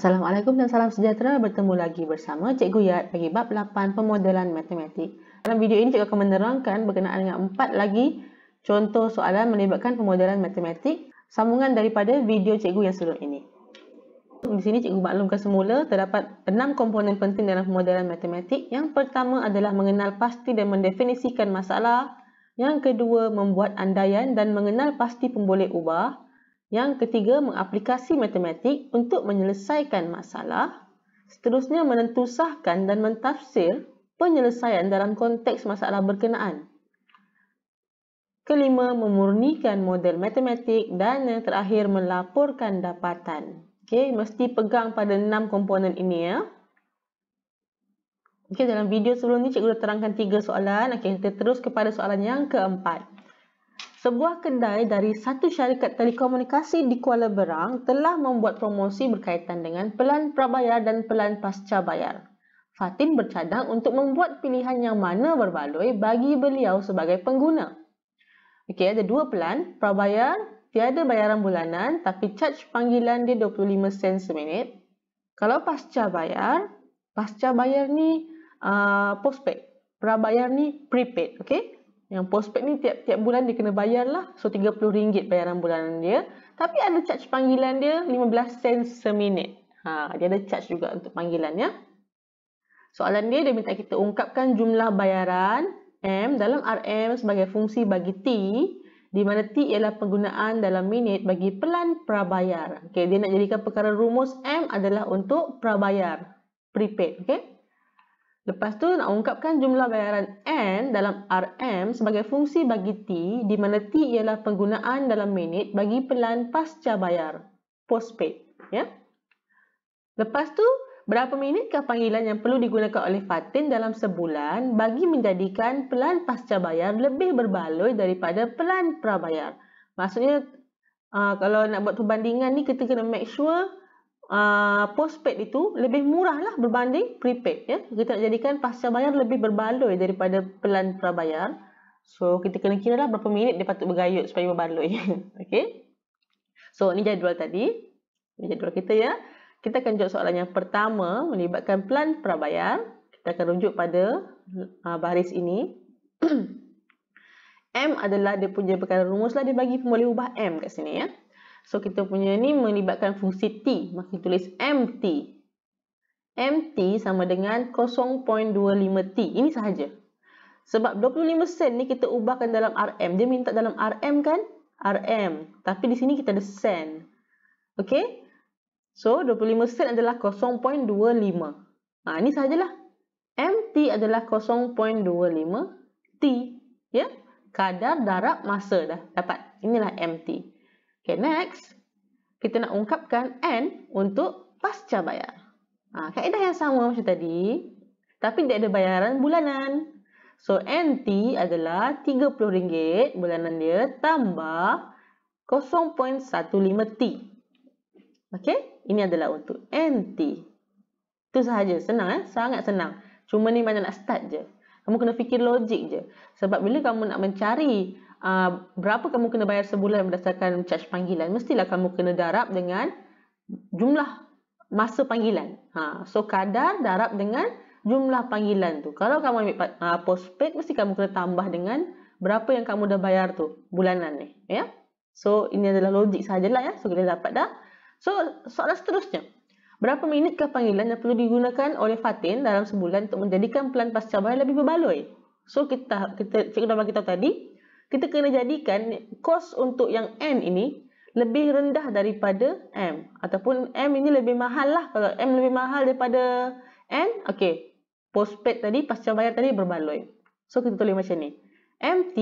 Assalamualaikum dan salam sejahtera. Bertemu lagi bersama Cikgu Yat bagi bab 8 pemodelan matematik. Dalam video ini cikgu akan menerangkan berkenaan dengan 4 lagi contoh soalan melibatkan pemodelan matematik sambungan daripada video cikgu yang sebelum ini. Di sini cikgu maklumkan semula terdapat 6 komponen penting dalam pemodelan matematik. Yang pertama adalah mengenal pasti dan mendefinisikan masalah. Yang kedua membuat andaian dan mengenal pasti pemboleh ubah. Yang ketiga, mengaplikasi matematik untuk menyelesaikan masalah. Seterusnya, menentusahkan dan mentafsir penyelesaian dalam konteks masalah berkenaan. Kelima, memurnikan model matematik dan yang terakhir, melaporkan dapatan. Okay, mesti pegang pada enam komponen ini ya. Okay, dalam video sebelum ni cikgu dah terangkan tiga soalan. Okay, kita terus kepada soalan yang keempat sebuah kedai dari satu syarikat telekomunikasi di Kuala Berang telah membuat promosi berkaitan dengan pelan prabayar dan pelan pasca bayar. Fatin bercadang untuk membuat pilihan yang mana berbaloi bagi beliau sebagai pengguna. Okey, ada dua pelan, prabayar, tiada bayaran bulanan tapi charge panggilan dia 25 sen seminit. Kalau pasca bayar, pasca bayar ni uh, postpaid, prabayar ni prepaid, okey? Yang postpaid ni tiap-tiap bulan dia kena bayar lah. So RM30 bayaran bulanan dia. Tapi ada charge panggilan dia 15 sen seminit. Ha, dia ada charge juga untuk panggilannya. Soalan dia, dia minta kita ungkapkan jumlah bayaran M dalam RM sebagai fungsi bagi T. Di mana T ialah penggunaan dalam minit bagi pelan prabayar. Okay, dia nak jadikan perkara rumus M adalah untuk prabayar. Prepaid. Okay? Lepas tu nak ungkapkan jumlah bayaran N dalam RM sebagai fungsi bagi T di mana T ialah penggunaan dalam minit bagi pelan pasca bayar, postpaid. Ya? Lepas tu, berapa minitkah panggilan yang perlu digunakan oleh Fatin dalam sebulan bagi menjadikan pelan pasca bayar lebih berbaloi daripada pelan prabayar? Maksudnya, ah, kalau nak buat perbandingan ni, kita kena make sure Ah, postpaid itu lebih murahlah berbanding prepaid ya. Kita nak jadikan pasca bayar lebih berbaloi daripada pelan prabayar. So kita kena lah berapa minit dia patut bergayut supaya berbaloi. Okay? So ni jadual tadi. Ni jadual kita ya. Kita akan jawab soalan yang pertama melibatkan pelan prabayar. Kita akan rujuk pada uh, baris ini. M adalah dia punya perkara lah dia bagi boleh ubah M kat sini ya. So kita punya ni melibatkan fungsi T. Maka tulis MT. MT sama dengan 0.25T. Ini sahaja. Sebab 25 sen ni kita ubahkan dalam RM. Dia minta dalam RM kan? RM. Tapi di sini kita ada sen. Okay? So 25 sen adalah 0.25. Ha, ini sahajalah. MT adalah 0.25T. Ya? Kadar darab masa dah dapat. Inilah MT. Okay, next, kita nak ungkapkan N untuk pasca bayar. Ha, kaedah yang sama macam tadi, tapi dia ada bayaran bulanan. So, NT adalah RM30 bulanan dia tambah 0.15T. Okay, ini adalah untuk NT. Itu sahaja, senang eh? Sangat senang. Cuma ni macam nak start je. Kamu kena fikir logik je. Sebab bila kamu nak mencari Ah, berapa kamu kena bayar sebulan berdasarkan charge panggilan mestilah kamu kena darab dengan jumlah masa panggilan ha, so kadar darab dengan jumlah panggilan tu kalau kamu ambil uh, postpaid mesti kamu kena tambah dengan berapa yang kamu dah bayar tu bulanan ni ya so ini adalah logik sajalah ya so kita dapat dah so soalan seterusnya berapa minitkah panggilan yang perlu digunakan oleh Fatin dalam sebulan untuk menjadikan pelan pasca bayar lebih berbaloi so kita kita cikgu dah bagi tadi kita kena jadikan kos untuk yang N ini lebih rendah daripada M. Ataupun M ini lebih mahal lah. Kalau M lebih mahal daripada N, ok. Postpaid tadi, pasca bayar tadi berbaloi. So, kita tulis macam ni. MT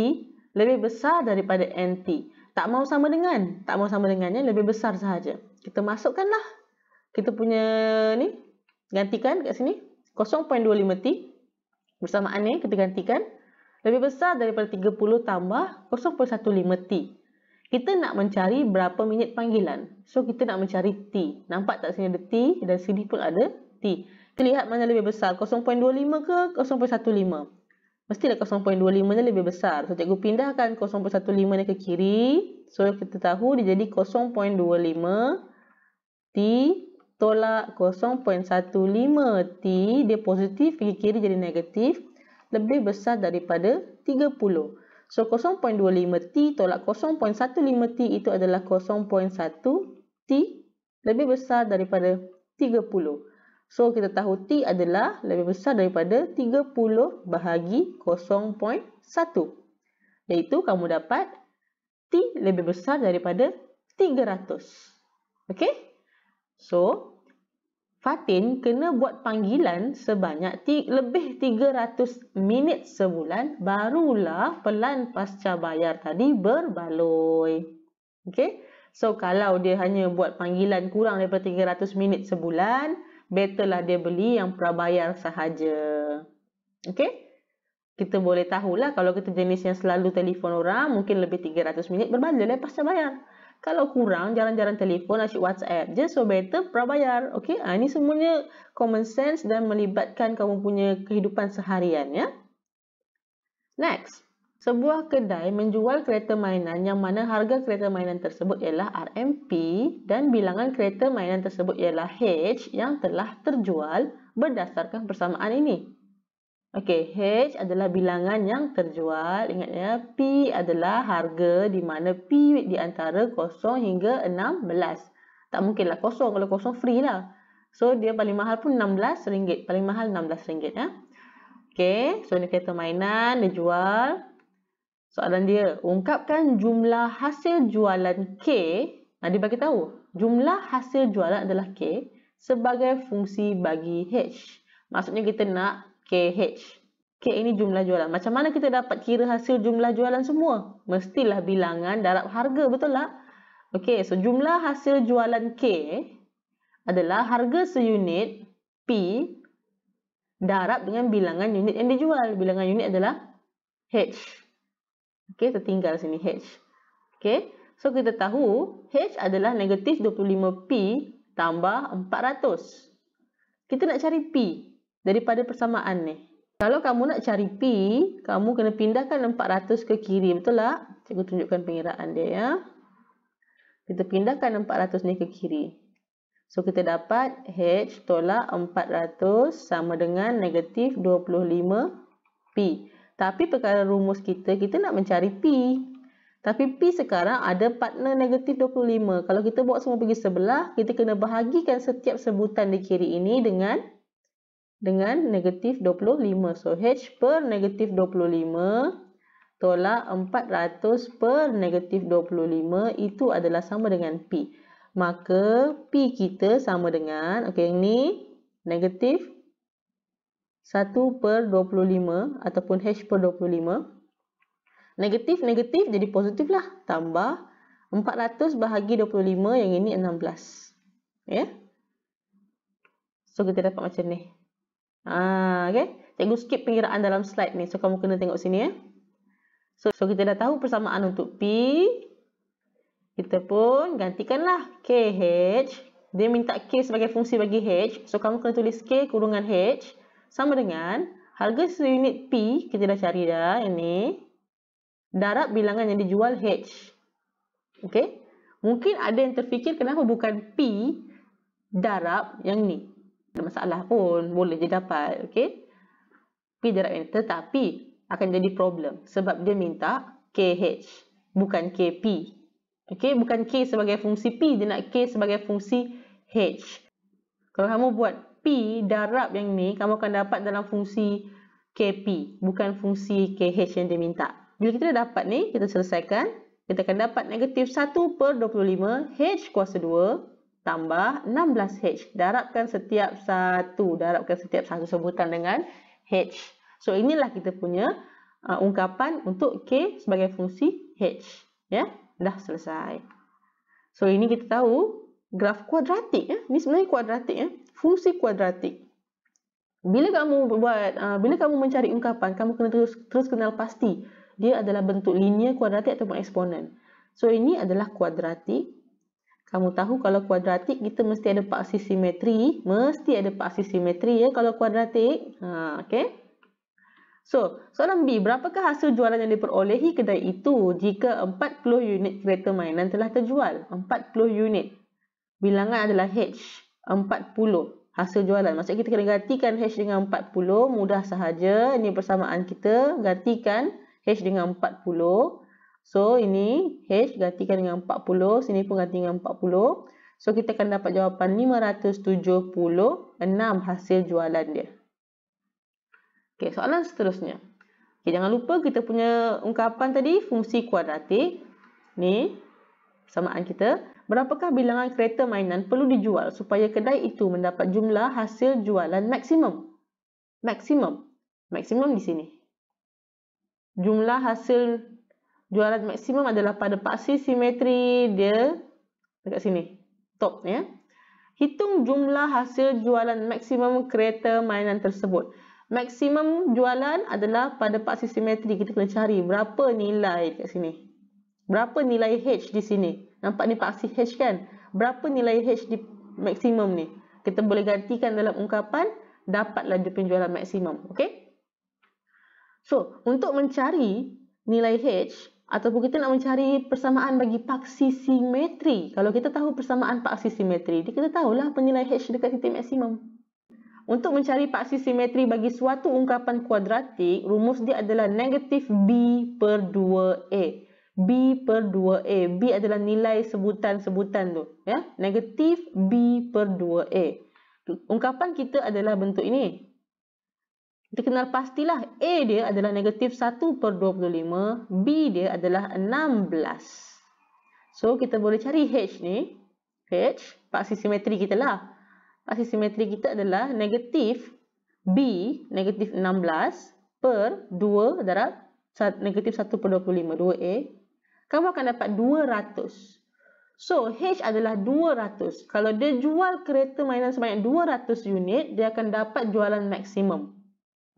lebih besar daripada NT. Tak mau sama dengan. Tak mau sama dengannya, lebih besar sahaja. Kita masukkan lah, Kita punya ni, gantikan kat sini. 0.25T. Bersamaan ni, kita gantikan. 025 lebih besar daripada 30 tambah 0.15 T. Kita nak mencari berapa minit panggilan. So, kita nak mencari T. Nampak tak sini ada T dan sini pun ada T. Kita lihat mana lebih besar. 0.25 ke 0.15? Mestilah 0.25 ni lebih besar. So, cikgu pindahkan 0.15 ni ke kiri. So, kita tahu dia jadi 0.25 T tolak 0.15 T. Dia positif, pergi kiri jadi negatif 0.25 lebih besar daripada 30. So 0.25T tolak 0.15T itu adalah 0.1T lebih besar daripada 30. So kita tahu T adalah lebih besar daripada 30 bahagi 0.1. Iaitu kamu dapat T lebih besar daripada 300. Okay? So Fatin kena buat panggilan sebanyak lebih 300 minit sebulan barulah pelan pasca bayar tadi berbaloi. Okay? So kalau dia hanya buat panggilan kurang daripada 300 minit sebulan, betullah dia beli yang prabayar sahaja. Okay? Kita boleh tahulah kalau kita jenis yang selalu telefon orang, mungkin lebih 300 minit berbaloi lepas pasca bayar. Kalau kurang, jalan-jalan telefon, asyik WhatsApp je. So, better prabayar. Okay? Ha, ah, ini semuanya common sense dan melibatkan kamu punya kehidupan seharian. Ya? Next. Sebuah kedai menjual kereta mainan yang mana harga kereta mainan tersebut ialah RMP dan bilangan kereta mainan tersebut ialah H yang telah terjual berdasarkan persamaan ini. Okey, H adalah bilangan yang terjual. Ingat ya, P adalah harga di mana P di antara 0 hingga 16. Tak mungkinlah kosong. Kalau kosong, free lah. So, dia paling mahal pun 16 ringgit. Paling mahal 16 ringgit, Ya. Okey, so ni kereta mainan, dia jual. Soalan dia, ungkapkan jumlah hasil jualan K. Nah, dia tahu jumlah hasil jualan adalah K sebagai fungsi bagi H. Maksudnya kita nak KH. K ini jumlah jualan. Macam mana kita dapat kira hasil jumlah jualan semua? Mestilah bilangan darab harga, betul tak? Okey, so jumlah hasil jualan K adalah harga seunit P darab dengan bilangan unit yang dijual. Bilangan unit adalah H. Okey, tinggal sini H. Okey, so kita tahu H adalah negatif 25P tambah 400. Kita nak cari P daripada persamaan ni. Kalau kamu nak cari P, kamu kena pindahkan 400 ke kiri. Betul tak? Cikgu tunjukkan pengiraan dia ya. Kita pindahkan 400 ni ke kiri. So, kita dapat H tolak 400 sama dengan negatif 25 P. Tapi perkara rumus kita, kita nak mencari P. Tapi P sekarang ada partner negatif 25. Kalau kita buat semua pergi sebelah, kita kena bahagikan setiap sebutan di kiri ini dengan dengan negatif 25. So, H per negatif 25 tolak 400 per negatif 25 itu adalah sama dengan P. Maka, P kita sama dengan, ok, yang ni negatif 1 per 25 ataupun H per 25. Negatif, negatif jadi positif lah. Tambah 400 bahagi 25 yang ini 16. Ya. Yeah? So, kita dapat macam ni. Ah, okay. Cikgu skip pengiraan dalam slide ni. So, kamu kena tengok sini. Eh. So, so, kita dah tahu persamaan untuk P. Kita pun gantikanlah KH. Dia minta K sebagai fungsi bagi H. So, kamu kena tulis K kurungan H. Sama dengan harga seunit P. Kita dah cari dah. Ini. Darab bilangan yang dijual H. Okay. Mungkin ada yang terfikir kenapa bukan P darab yang ni ada masalah pun boleh je dapat okey tapi jarak ini tetapi akan jadi problem sebab dia minta kh bukan kp okey bukan k sebagai fungsi p dia nak k sebagai fungsi h kalau kamu buat p darab yang ni kamu akan dapat dalam fungsi kp bukan fungsi kh yang dia minta bila kita dah dapat ni kita selesaikan kita akan dapat negatif 1 per 25 H kuasa 2 tambah 16H. Darabkan setiap satu. Darabkan setiap satu sebutan dengan H. So, inilah kita punya uh, ungkapan untuk K sebagai fungsi H. Ya, dah selesai. So, ini kita tahu graf kuadratik. Ya? Ini sebenarnya kuadratik. Ya? Fungsi kuadratik. Bila kamu buat, uh, bila kamu mencari ungkapan, kamu kena terus, terus kenal pasti. Dia adalah bentuk linear kuadratik ataupun eksponen. So, ini adalah kuadratik. Kamu tahu kalau kuadratik kita mesti ada paksi simetri. Mesti ada paksi simetri ya kalau kuadratik. Ha, okay. So, soalan B. Berapakah hasil jualan yang diperolehi kedai itu jika 40 unit kereta mainan telah terjual? 40 unit. Bilangan adalah H. 40. Hasil jualan. Maksudnya kita kena gantikan H dengan 40. Mudah sahaja. Ini persamaan kita. Gantikan H dengan 40. So ini H gantikan dengan 40. Sini pun gantikan dengan 40. So kita akan dapat jawapan 576 hasil jualan dia. Okay, soalan seterusnya. Okay, jangan lupa kita punya ungkapan tadi fungsi kuadratik. Ni samaan kita. Berapakah bilangan kereta mainan perlu dijual supaya kedai itu mendapat jumlah hasil jualan maksimum? Maksimum. Maksimum di sini. Jumlah hasil jualan maksimum adalah pada paksi simetri dia dekat sini top ya hitung jumlah hasil jualan maksimum kereta mainan tersebut maksimum jualan adalah pada paksi simetri kita kena cari berapa nilai dekat sini berapa nilai H di sini nampak ni paksi H kan berapa nilai H di maksimum ni kita boleh gantikan dalam ungkapan dapatlah dia penjualan maksimum okay? so untuk mencari nilai H ataupun kita nak mencari persamaan bagi paksi simetri. Kalau kita tahu persamaan paksi simetri, kita tahulah penilai H dekat titik maksimum. Untuk mencari paksi simetri bagi suatu ungkapan kuadratik, rumus dia adalah negatif B per 2A. B per 2A. B adalah nilai sebutan-sebutan tu. Ya? Negatif B per 2A. Ungkapan kita adalah bentuk ini. Kita kenal pastilah A dia adalah negatif 1 per 25, B dia adalah 16. So, kita boleh cari H ni. H, paksi simetri kita lah. Paksi simetri kita adalah negatif B, negatif 16 per 2 darab negatif 1 per 25, 2A. Kamu akan dapat 200. So, H adalah 200. Kalau dia jual kereta mainan sebanyak 200 unit, dia akan dapat jualan maksimum.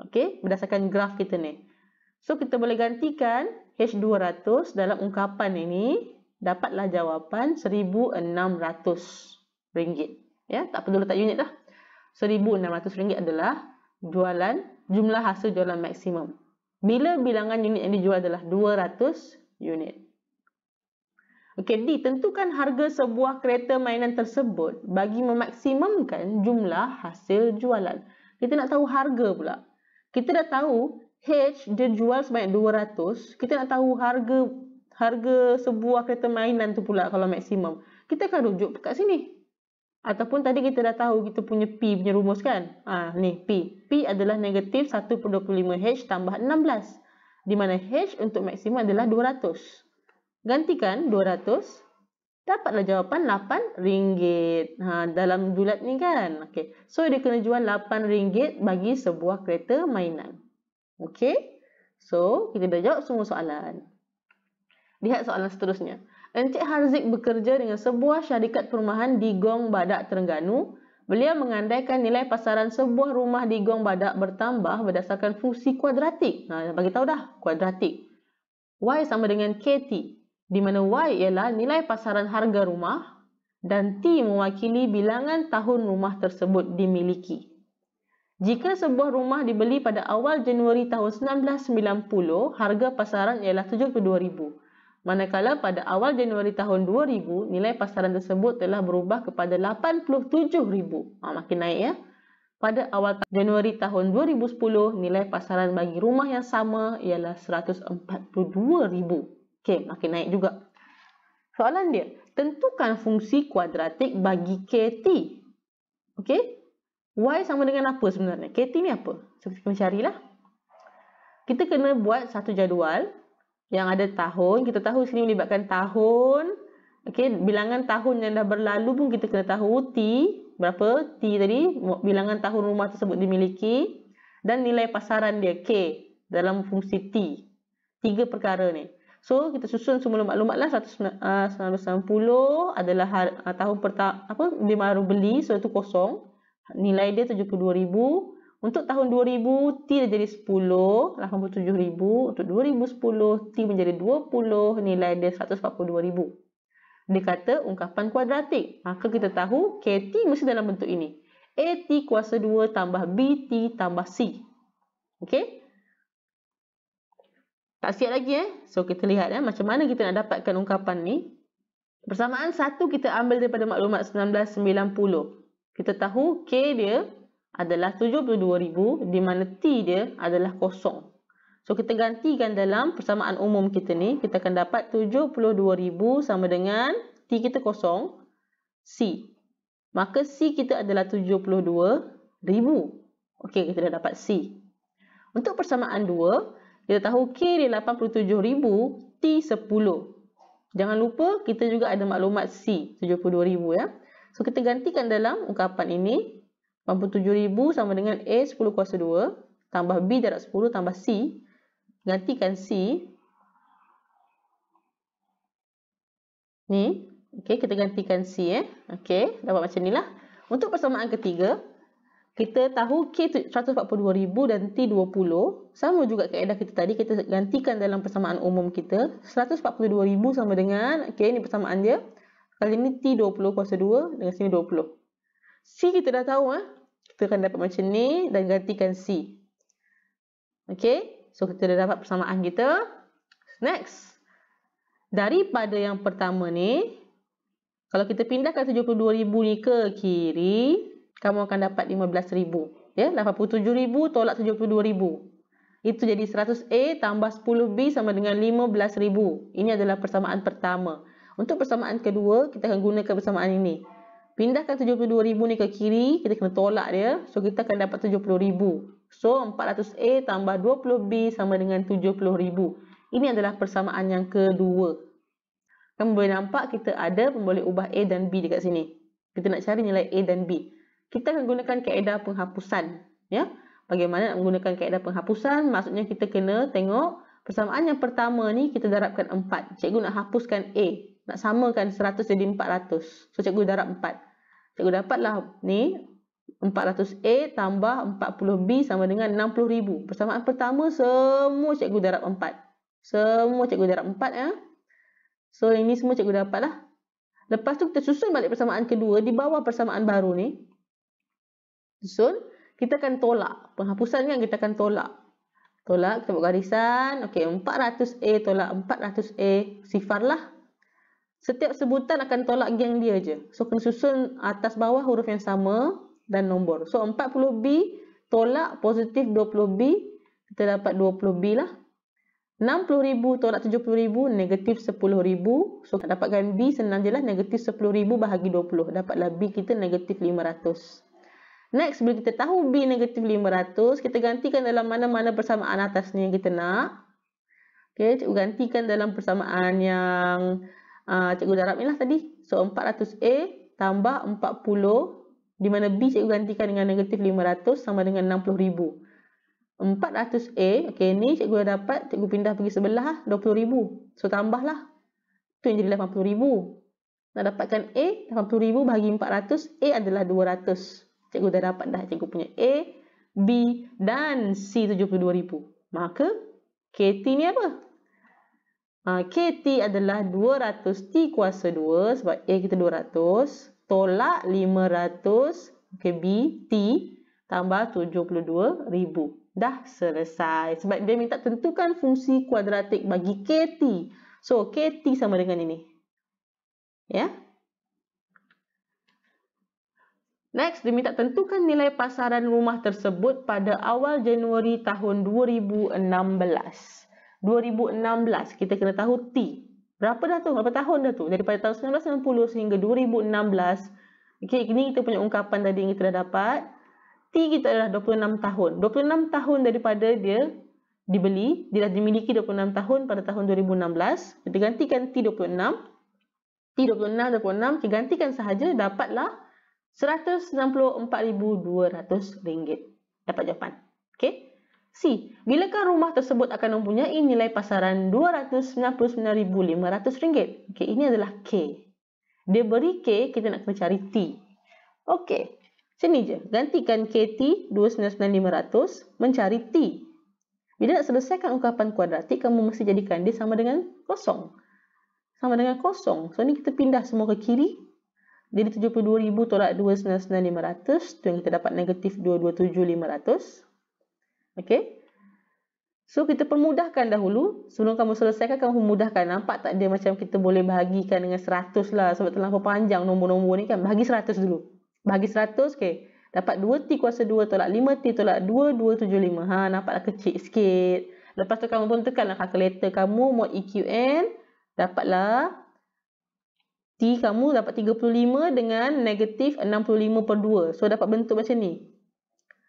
Okey, berdasarkan graf kita ni. So, kita boleh gantikan H200 dalam ungkapan ini. Dapatlah jawapan 1600 ringgit. Ya, tak perlu letak unit dah. 1600 ringgit adalah jualan jumlah hasil jualan maksimum. Bila bilangan unit yang dijual adalah 200 unit. Okey, D. Tentukan harga sebuah kereta mainan tersebut bagi memaksimumkan jumlah hasil jualan. Kita nak tahu harga pula. Kita dah tahu H dia jual sebanyak 200. Kita nak tahu harga harga sebuah kereta mainan tu pula kalau maksimum. Kita akan rujuk dekat sini. Ataupun tadi kita dah tahu kita punya P punya rumus kan. Ha, ni P. P adalah negatif 1.25H tambah 16. Di mana H untuk maksimum adalah 200. Gantikan 200 dapatlah jawapan RM8. Ha, dalam julat ni kan. Okay. So, dia kena jual RM8 bagi sebuah kereta mainan. Okay. So, kita dah jawab semua soalan. Lihat soalan seterusnya. Encik Harzik bekerja dengan sebuah syarikat perumahan di Gong Badak, Terengganu. Beliau mengandaikan nilai pasaran sebuah rumah di Gong Badak bertambah berdasarkan fungsi kuadratik. Nah, ha, bagi tahu dah, kuadratik. Y sama dengan KT di mana Y ialah nilai pasaran harga rumah dan T mewakili bilangan tahun rumah tersebut dimiliki. Jika sebuah rumah dibeli pada awal Januari tahun 1990, harga pasaran ialah RM72,000. Manakala pada awal Januari tahun 2000, nilai pasaran tersebut telah berubah kepada RM87,000. Ha, makin naik ya. Pada awal Januari tahun 2010, nilai pasaran bagi rumah yang sama ialah RM142,000. Okey, makin naik juga. Soalan dia, tentukan fungsi kuadratik bagi KT. Okey? Y sama dengan apa sebenarnya? KT ni apa? So, kita carilah. Kita kena buat satu jadual yang ada tahun. Kita tahu sini melibatkan tahun. Okey, bilangan tahun yang dah berlalu pun kita kena tahu T. Berapa T tadi? Bilangan tahun rumah tersebut dimiliki. Dan nilai pasaran dia K dalam fungsi T. Tiga perkara ni. So kita susun semula maklumat lah 1990 ah, adalah ah, tahun pertama apa dia baru beli so itu kosong. Nilai dia 72000. Untuk tahun 2000 T dah jadi 10, 87000. Untuk 2010 T menjadi 20, nilai dia 142000. Dia kata ungkapan kuadratik. Maka kita tahu KT mesti dalam bentuk ini. AT kuasa 2 tambah BT tambah C. Okey? Tak siap lagi eh. So kita lihat eh macam mana kita nak dapatkan ungkapan ni. Persamaan satu kita ambil daripada maklumat 1990. Kita tahu K dia adalah 72,000 di mana T dia adalah kosong. So kita gantikan dalam persamaan umum kita ni. Kita akan dapat 72,000 sama dengan T kita kosong C. Maka C kita adalah 72,000. Okey kita dah dapat C. Untuk persamaan dua. Kita tahu K dia 87,000, T 10. Jangan lupa kita juga ada maklumat C 72,000 ya. So kita gantikan dalam ungkapan ini 87,000 sama dengan A 10 kuasa 2 tambah B darab 10 tambah C. Gantikan C. Ni, Okay, kita gantikan C eh. Okay, dapat macam inilah. Untuk persamaan ketiga, kita tahu K142,000 dan T20 sama juga kaedah kita tadi kita gantikan dalam persamaan umum kita 142,000 sama dengan K okay, ini persamaan dia kali ini T20 kuasa 2 dengan sini 20 C kita dah tahu eh? kita akan dapat macam ni dan gantikan C ok so kita dah dapat persamaan kita next daripada yang pertama ni kalau kita pindahkan 72,000 ni ke kiri kamu akan dapat 15,000. Ya, 87,000 tolak 72,000. Itu jadi 100A tambah 10B sama dengan 15,000. Ini adalah persamaan pertama. Untuk persamaan kedua, kita akan gunakan persamaan ini. Pindahkan 72,000 ni ke kiri, kita kena tolak dia. So, kita akan dapat 70,000. So, 400A tambah 20B sama dengan 70,000. Ini adalah persamaan yang kedua. Kamu boleh nampak kita ada pemboleh ubah A dan B dekat sini. Kita nak cari nilai A dan B kita akan gunakan kaedah penghapusan. Ya? Bagaimana nak menggunakan kaedah penghapusan? Maksudnya kita kena tengok persamaan yang pertama ni kita darabkan 4. Cikgu nak hapuskan A. Nak samakan 100 jadi 400. So cikgu darab 4. Cikgu dapatlah ni 400A tambah 40B sama dengan 60 ribu. Persamaan pertama semua cikgu darab 4. Semua cikgu darab 4. Ya? So ini semua cikgu dapatlah. Lepas tu kita susun balik persamaan kedua di bawah persamaan baru ni susun, kita akan tolak. Penghapusan kan kita akan tolak. Tolak, kita buat garisan. Okey, 400A tolak 400A lah. Setiap sebutan akan tolak geng dia je. So, kena susun atas bawah huruf yang sama dan nombor. So, 40B tolak positif 20B. Kita dapat 20B lah. 60,000 tolak 70,000, negatif 10,000. So, dapatkan B senang je lah, negatif 10,000 bahagi 20. Dapatlah B kita negatif 500. Next, bila kita tahu B negatif 500, kita gantikan dalam mana-mana persamaan atas ni yang kita nak. Okay, cikgu gantikan dalam persamaan yang uh, cikgu darab ni lah tadi. So, 400A tambah 40, di mana B cikgu gantikan dengan negatif 500 sama dengan 60,000. 400A, okay, ni cikgu dah dapat, cikgu pindah pergi sebelah lah, 20,000. So, tambahlah. Tu yang jadi 80,000. Nak dapatkan A, 80,000 bahagi 400, A adalah 200 cikgu dah dapat dah cikgu punya A, B dan C 72,000. Maka KT ni apa? Ha, KT adalah 200 T kuasa 2 sebab A kita 200 tolak 500 okay, B T tambah 72,000. Dah selesai. Sebab dia minta tentukan fungsi kuadratik bagi KT. So KT sama dengan ini. Ya. Yeah? Next, diminta tentukan nilai pasaran rumah tersebut pada awal Januari tahun 2016. 2016, kita kena tahu T. Berapa dah tu? Berapa tahun dah tu? Daripada tahun 1990 sehingga 2016. Okay, ini kita punya ungkapan tadi yang kita dah dapat. T kita adalah 26 tahun. 26 tahun daripada dia dibeli, dia dah dimiliki 26 tahun pada tahun 2016. Kita gantikan T 26. T 26, 26, kita gantikan sahaja dapatlah 26. 164,200 ringgit, dapat jawapan. Okey. C. Bilakah rumah tersebut akan mempunyai nilai pasaran 299,500 ringgit. Okey, ini adalah K. Dia beri K, kita nak kena cari T. Okey. Sini je. Gantikan KT 299,500 mencari T. Bila nak selesaikan ungkapan kuadratik, kamu mesti jadikan dia sama dengan kosong. Sama dengan kosong. So, ni kita pindah semua ke kiri. Jadi 72,000 tolak 299,500. Itu yang kita dapat negatif 227,500. Okey. So, kita permudahkan dahulu. Sebelum kamu selesaikan, kamu memudahkan. Nampak tak dia macam kita boleh bahagikan dengan 100 lah. Sebab terlalu panjang nombor-nombor ni kan. Bahagi 100 dulu. Bahagi 100, okey. Dapat 2T kuasa 2 tolak 5T tolak 2, 275. Ha, nampaklah kecil sikit. Lepas tu kamu pun tekanlah kalkulator kamu. Mod EQN. Dapatlah T kamu dapat 35 dengan negatif 65 per 2. So, dapat bentuk macam ni.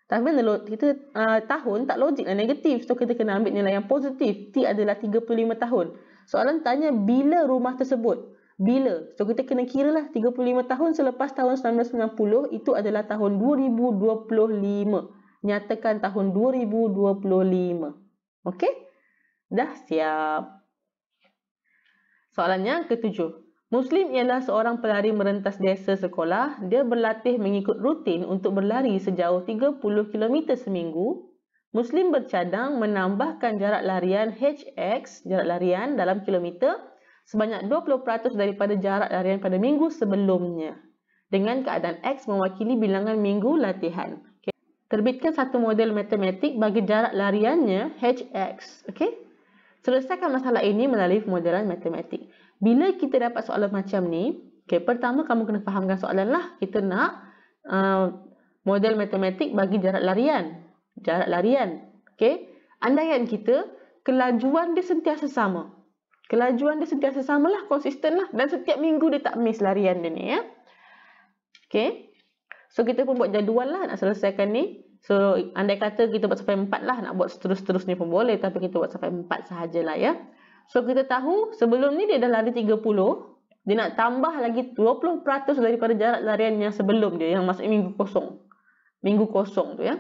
Tapi kita uh, tahun tak logik lah negatif. So, kita kena ambil nilai yang positif. T adalah 35 tahun. Soalan tanya bila rumah tersebut? Bila? So, kita kena kira lah 35 tahun selepas tahun 1990 itu adalah tahun 2025. Nyatakan tahun 2025. Okey? Dah siap. Soalan yang ketujuh. Muslim ialah seorang pelari merentas desa sekolah. Dia berlatih mengikut rutin untuk berlari sejauh 30 km seminggu. Muslim bercadang menambahkan jarak larian HX, jarak larian dalam kilometer, sebanyak 20% daripada jarak larian pada minggu sebelumnya. Dengan keadaan X mewakili bilangan minggu latihan. Okay. Terbitkan satu model matematik bagi jarak lariannya HX. Okay. Selesaikan masalah ini melalui modelan matematik bila kita dapat soalan macam ni, okay, pertama kamu kena fahamkan soalan lah. Kita nak uh, model matematik bagi jarak larian. Jarak larian. Okay. Andaian kita, kelajuan dia sentiasa sama. Kelajuan dia sentiasa sama lah, konsisten lah. Dan setiap minggu dia tak miss larian dia ni. Ya. Okay. So, kita pun buat jadual lah nak selesaikan ni. So, andai kata kita buat sampai 4 lah, nak buat seterus-terus ni pun boleh. Tapi kita buat sampai 4 sahajalah ya. So kita tahu sebelum ni dia dah lari 30. Dia nak tambah lagi 20% daripada jarak larian yang sebelum dia. Yang masuk minggu kosong. Minggu kosong tu ya.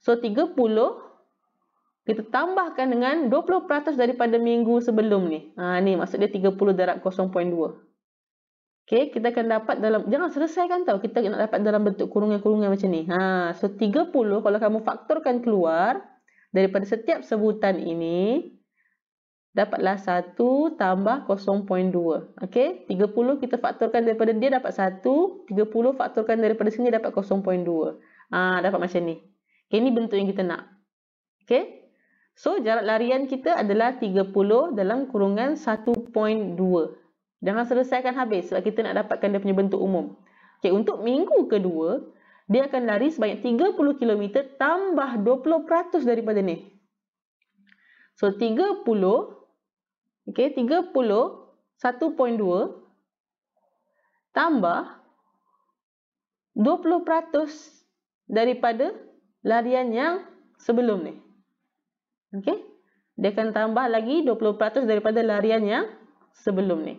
So 30 kita tambahkan dengan 20% daripada minggu sebelum ni. Ha, ni maksud dia 30 darab 0.2. Okay, kita akan dapat dalam, jangan selesaikan tau, kita nak dapat dalam bentuk kurungan-kurungan macam ni. Ha, so 30, kalau kamu faktorkan keluar, daripada setiap sebutan ini, dapatlah 1 tambah 0.2. Okey, 30 kita faktorkan daripada dia dapat 1, 30 faktorkan daripada sini dapat 0.2. Ah dapat macam ni. Okey, ni bentuk yang kita nak. Okey. So jarak larian kita adalah 30 dalam kurungan 1.2. Jangan selesaikan habis sebab kita nak dapatkan dia punya bentuk umum. Okey, untuk minggu kedua, dia akan lari sebanyak 30 km tambah 20% daripada ni. So 30 Okey, 30 1.2 tambah 20% daripada larian yang sebelum ni. Okey. Dia akan tambah lagi 20% daripada larian yang sebelum ni.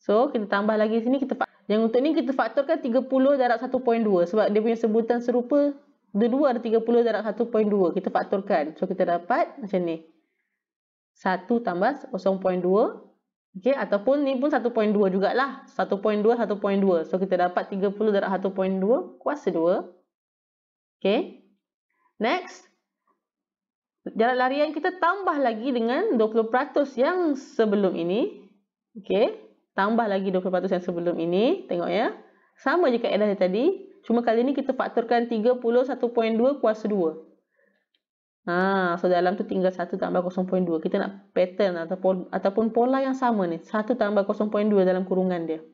So, kita tambah lagi sini kita yang untuk ni kita faktorkan 30 darab 1.2 sebab dia punya sebutan serupa dua-dua ada 30 darab 1.2 kita faktorkan. So kita dapat macam ni. 1 tambah 0.2 Okay, ataupun ni pun 1.2 jugalah. 1.2, 1.2. So, kita dapat 30 darab 1.2 kuasa 2. Okay. Next. Jarak larian kita tambah lagi dengan 20% yang sebelum ini. Okay. Tambah lagi 20% yang sebelum ini. Tengok ya. Sama je kaedah tadi. Cuma kali ni kita faktorkan 30, 1.2 kuasa 2. Ha, so dalam tu tinggal 1 tambah 0.2. Kita nak pattern ataupun ataupun pola yang sama ni. 1 tambah 0.2 dalam kurungan dia.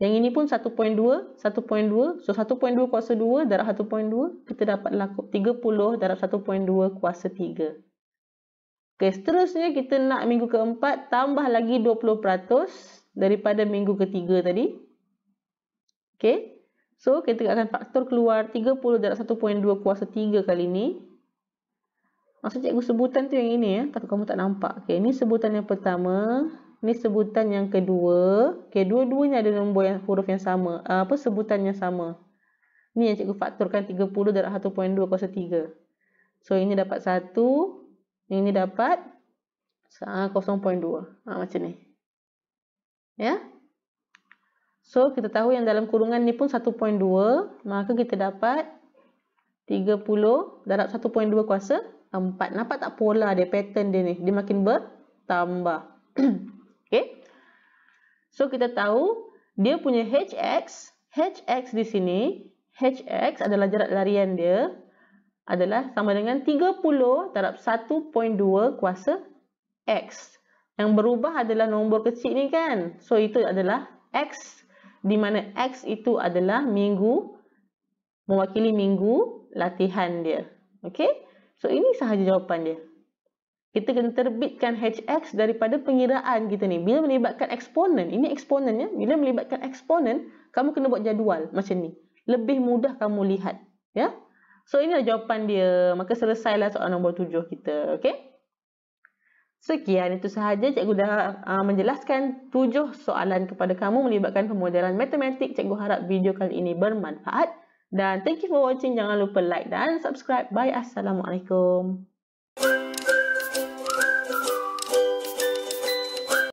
Yang ini pun 1.2, 1.2. So 1.2 kuasa 2 darab 1.2. Kita dapat 30 darab 1.2 kuasa 3. Okay, seterusnya kita nak minggu keempat tambah lagi 20% daripada minggu ketiga tadi. Okay. So kita akan faktor keluar 30 darab 1.2 kuasa 3 kali ni. Maksud cikgu sebutan tu yang ini ya. tapi kamu tak nampak. Okey, ni sebutan yang pertama, ini sebutan yang kedua. Okey, dua-duanya ada nombor yang huruf yang sama. Uh, apa sebutannya sama? Ini yang cikgu fakturkan 30 darat 1.2 kuasa 3. So ini dapat 1, ini dapat 0.2. Ah, ah, macam ni. Ya? So kita tahu yang dalam kurungan ni pun 1.2, maka kita dapat 30 darat 1.2 kuasa 4. Nampak tak pola dia, pattern dia ni? Dia makin bertambah. okay. So, kita tahu dia punya HX. HX di sini, HX adalah jarak larian dia adalah sama dengan 30 terhadap 1.2 kuasa X. Yang berubah adalah nombor kecil ni kan? So, itu adalah X. Di mana X itu adalah minggu, mewakili minggu latihan dia. Okay. So ini sahaja jawapan dia. Kita kena terbitkan HX daripada pengiraan kita ni. Bila melibatkan eksponen, ini eksponennya. Bila melibatkan eksponen, kamu kena buat jadual macam ni. Lebih mudah kamu lihat. ya. So inilah jawapan dia. Maka selesailah soalan nombor tujuh kita. Okey? Sekian itu sahaja. Cikgu dah uh, menjelaskan tujuh soalan kepada kamu melibatkan pemodelan matematik. Cikgu harap video kali ini bermanfaat. Dan thank you for watching. Jangan lupa like dan subscribe. Bye. Assalamualaikum. Thank you.